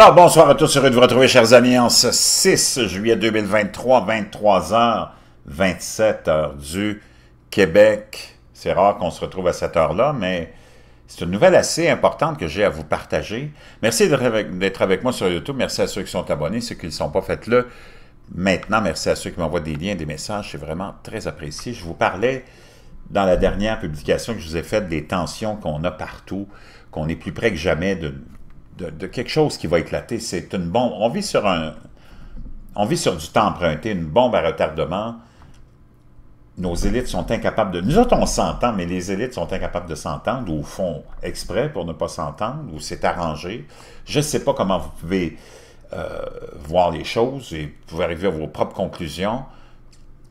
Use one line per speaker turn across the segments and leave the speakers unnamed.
Alors, bonsoir à tous, heureux de vous retrouver, chers amis, en ce 6 juillet 2023, 23h, 27 heures du Québec. C'est rare qu'on se retrouve à cette heure-là, mais c'est une nouvelle assez importante que j'ai à vous partager. Merci d'être avec, moi sur YouTube, merci à ceux qui sont abonnés, ceux qui ne sont pas, faites-le maintenant. Merci à ceux qui m'envoient des liens, des messages, c'est vraiment très apprécié. Je vous parlais dans la dernière publication que je vous ai faite des tensions qu'on a partout, qu'on est plus près que jamais de de, quelque chose qui va éclater. C'est une bombe. On vit sur un. On vit sur du temps emprunté, une bombe à retardement. Nos élites sont incapables de. Nous autres, on s'entend, mais les élites sont incapables de s'entendre ou font exprès pour ne pas s'entendre ou c'est arrangé. Je ne sais pas comment vous pouvez euh, voir les choses et vous pouvez arriver à vos propres conclusions,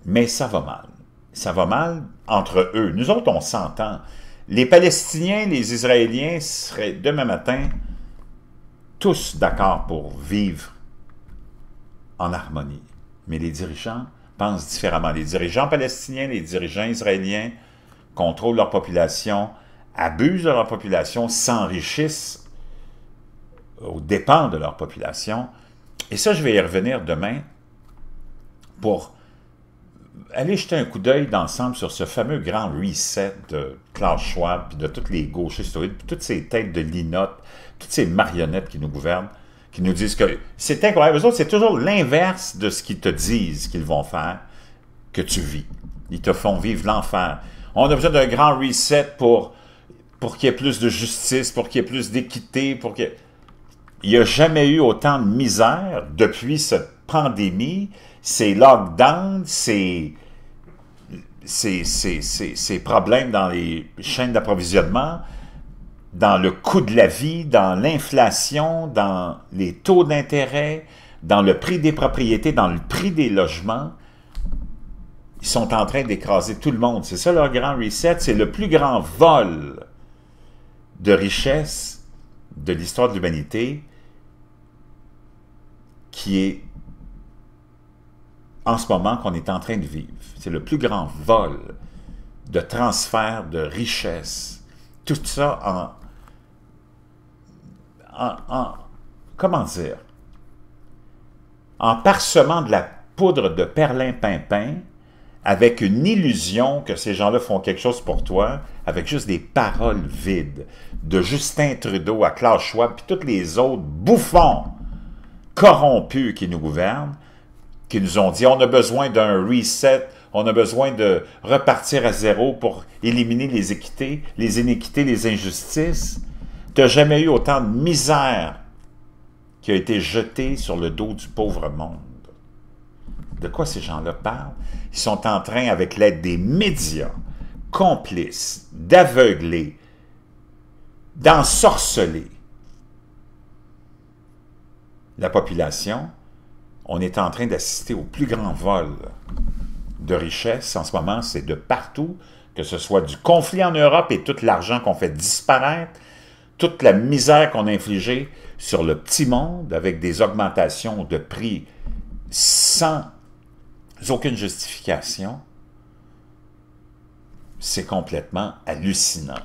mais ça va mal. Ça va mal entre eux. Nous autres, on s'entend. Les Palestiniens, les Israéliens seraient demain matin tous d'accord pour vivre en harmonie. Mais les dirigeants pensent différemment. Les dirigeants palestiniens, les dirigeants israéliens contrôlent leur population, abusent de leur population, s'enrichissent aux dépens de leur population. Et ça, je vais y revenir demain pour aller jeter un coup d'œil d'ensemble sur ce fameux grand reset de Klaus Schwab, puis de toutes les gauchistes, toutes ces têtes de linotte, toutes ces marionnettes qui nous gouvernent, qui nous disent que c'est incroyable. c'est toujours l'inverse de ce qu'ils te disent qu'ils vont faire que tu vis. Ils te font vivre l'enfer. On a besoin d'un grand reset pour, pour qu'il y ait plus de justice, pour qu'il y ait plus d'équité, pour qu'il il n'y a jamais eu autant de misère depuis cette pandémie, ces lockdowns, ces, ces, ces problèmes dans les chaînes d'approvisionnement, dans le coût de la vie, dans l'inflation, dans les taux d'intérêt, dans le prix des propriétés, dans le prix des logements, ils sont en train d'écraser tout le monde. C'est ça leur grand reset, c'est le plus grand vol de richesse de l'histoire de l'humanité qui est en ce moment qu'on est en train de vivre. C'est le plus grand vol de transfert de richesse tout ça en, comment dire, en parsemant de la poudre de perlimpinpin avec une illusion que ces gens-là font quelque chose pour toi, avec juste des paroles vides, de Justin Trudeau à Klaus Schwab, puis tous les autres bouffons corrompus qui nous gouvernent, qui nous ont dit on a besoin d'un reset, on a besoin de repartir à zéro pour éliminer les équités, les inéquités, les injustices. Tu n'as jamais eu autant de misère qui a été jetée sur le dos du pauvre monde. De quoi ces gens-là parlent? Ils sont en train, avec l'aide des médias, complices, d'aveugler, d'ensorceler la population. On est en train d'assister au plus grand vol de richesse en ce moment, c'est de partout, que ce soit du conflit en Europe et tout l'argent qu'on fait disparaître, toute la misère qu'on a infligée sur le petit monde avec des augmentations de prix sans aucune justification, c'est complètement hallucinant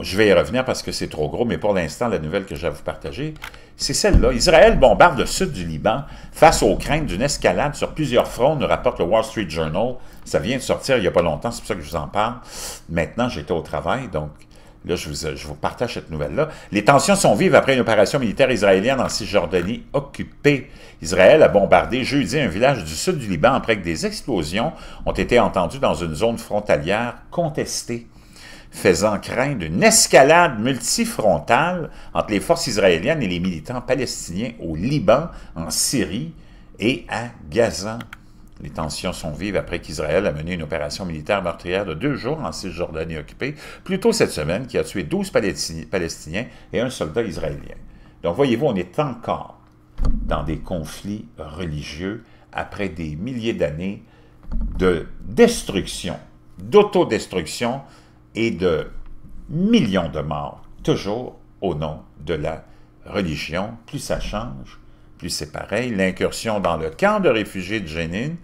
je vais y revenir parce que c'est trop gros, mais pour l'instant, la nouvelle que j'ai à vous partager, c'est celle-là. Israël bombarde le sud du Liban face aux craintes d'une escalade sur plusieurs fronts, nous rapporte le Wall Street Journal. Ça vient de sortir il n'y a pas longtemps, c'est pour ça que je vous en parle. Maintenant, j'étais au travail, donc là, je vous, je vous partage cette nouvelle-là. Les tensions sont vives après une opération militaire israélienne en Cisjordanie occupée. Israël a bombardé jeudi un village du sud du Liban après que des explosions ont été entendues dans une zone frontalière contestée faisant crainte d'une escalade multifrontale entre les forces israéliennes et les militants palestiniens au Liban, en Syrie et à Gaza. Les tensions sont vives après qu'Israël a mené une opération militaire meurtrière de deux jours en Cisjordanie occupée, plus tôt cette semaine, qui a tué 12 Palestiniens et un soldat israélien. Donc voyez-vous, on est encore dans des conflits religieux après des milliers d'années de destruction, d'autodestruction et de millions de morts, toujours au nom de la religion. Plus ça change, plus c'est pareil. L'incursion dans le camp de réfugiés de Jénine,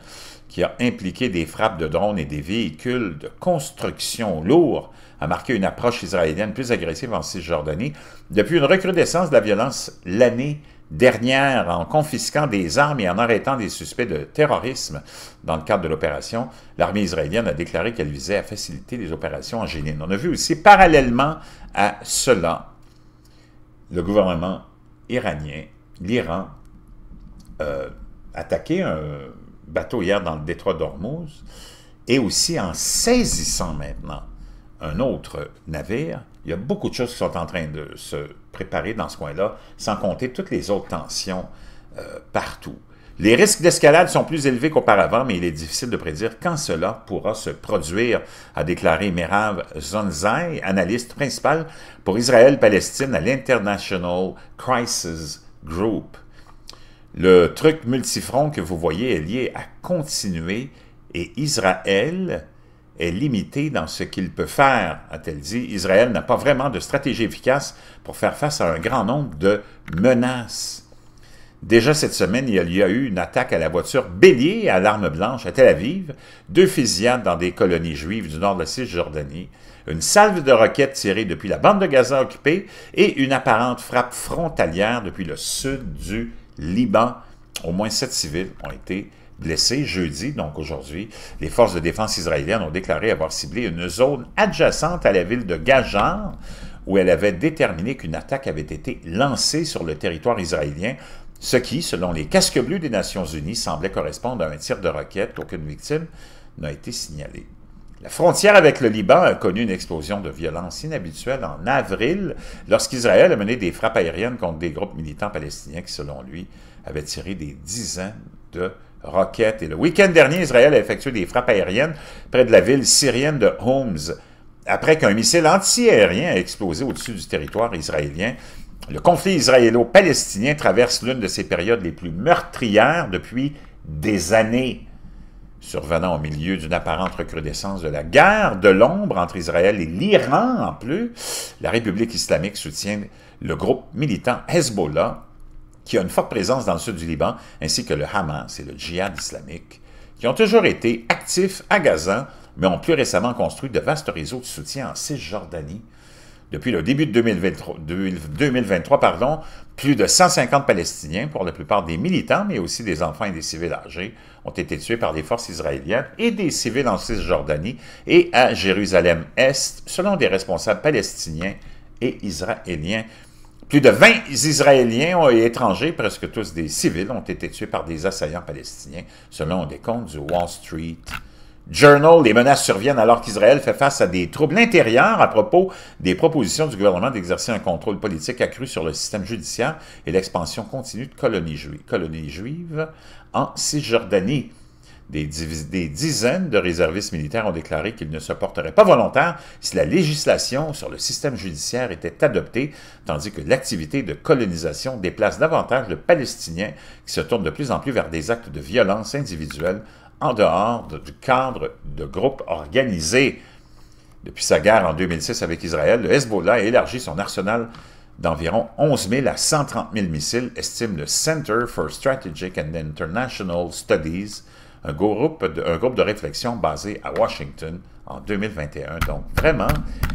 qui a impliqué des frappes de drones et des véhicules de construction lourds, a marqué une approche israélienne plus agressive en Cisjordanie depuis une recrudescence de la violence l'année dernière en confisquant des armes et en arrêtant des suspects de terrorisme. Dans le cadre de l'opération, l'armée israélienne a déclaré qu'elle visait à faciliter les opérations en Génine. On a vu aussi parallèlement à cela, le gouvernement iranien, l'Iran, euh, attaquer un bateau hier dans le détroit d'Ormuz et aussi en saisissant maintenant un autre navire. Il y a beaucoup de choses qui sont en train de se préparé dans ce coin-là, sans compter toutes les autres tensions euh, partout. Les risques d'escalade sont plus élevés qu'auparavant, mais il est difficile de prédire quand cela pourra se produire, a déclaré Merav Zonzai, analyste principal pour Israël-Palestine à l'International Crisis Group. Le truc multifront que vous voyez est lié à continuer et Israël est limité dans ce qu'il peut faire, a-t-elle dit. Israël n'a pas vraiment de stratégie efficace pour faire face à un grand nombre de menaces. Déjà cette semaine, il y a eu une attaque à la voiture bélier à l'arme blanche à Tel Aviv, deux fusillades dans des colonies juives du nord de la Cisjordanie, une salve de roquettes tirée depuis la bande de Gaza occupée et une apparente frappe frontalière depuis le sud du Liban. Au moins sept civils ont été blessés jeudi, donc aujourd'hui, les forces de défense israéliennes ont déclaré avoir ciblé une zone adjacente à la ville de Gajar, où elle avait déterminé qu'une attaque avait été lancée sur le territoire israélien, ce qui, selon les casques bleus des Nations Unies, semblait correspondre à un tir de roquette. Aucune victime n'a été signalée. La frontière avec le Liban a connu une explosion de violence inhabituelle en avril lorsqu'Israël a mené des frappes aériennes contre des groupes militants palestiniens qui, selon lui, avaient tiré des dizaines de roquettes. Et le week-end dernier, Israël a effectué des frappes aériennes près de la ville syrienne de Homs, après qu'un missile anti-aérien a explosé au-dessus du territoire israélien. Le conflit israélo-palestinien traverse l'une de ses périodes les plus meurtrières depuis des années, survenant au milieu d'une apparente recrudescence de la guerre de l'ombre entre Israël et l'Iran en plus. La République islamique soutient le groupe militant Hezbollah, qui a une forte présence dans le sud du Liban, ainsi que le Hamas et le djihad islamique, qui ont toujours été actifs à Gaza, mais ont plus récemment construit de vastes réseaux de soutien en Cisjordanie. Depuis le début de 2023, pardon, plus de 150 Palestiniens, pour la plupart des militants, mais aussi des enfants et des civils âgés, ont été tués par des forces israéliennes et des civils en Cisjordanie et à Jérusalem-Est, selon des responsables palestiniens et israéliens. Plus de 20 Israéliens et étrangers, presque tous des civils, ont été tués par des assaillants palestiniens, selon des comptes du Wall Street Journal. Les menaces surviennent alors qu'Israël fait face à des troubles intérieurs à propos des propositions du gouvernement d'exercer un contrôle politique accru sur le système judiciaire et l'expansion continue de colonies, juives, colonies juives en Cisjordanie. Des, dizaines de réservistes militaires ont déclaré qu'ils ne se porteraient pas volontaires si la législation sur le système judiciaire était adoptée, tandis que l'activité de colonisation déplace davantage le Palestinien qui se tourne de plus en plus vers des actes de violence individuelle en dehors du cadre de groupes organisés. Depuis sa guerre en 2006 avec Israël, le Hezbollah a élargi son arsenal d'environ 11 000 à 130 000 missiles, estime le Center for Strategic and International Studies, un groupe de, un groupe de réflexion basé à Washington en 2021. Donc, vraiment,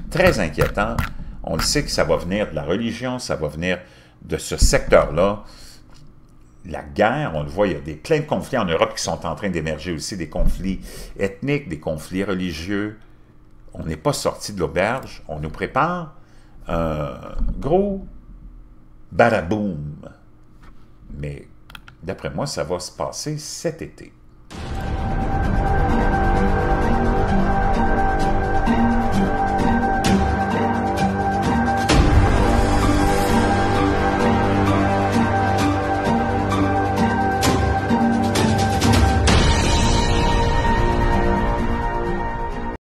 très inquiétant. On le sait que ça va venir de la religion, ça va venir de ce secteur-là. La guerre, on le voit, il y a des, plein de conflits en Europe qui sont en train d'émerger aussi, des conflits ethniques, des conflits religieux. On n'est pas sorti de l'auberge, on nous prépare un gros baraboum. Mais d'après moi, ça va se passer cet été.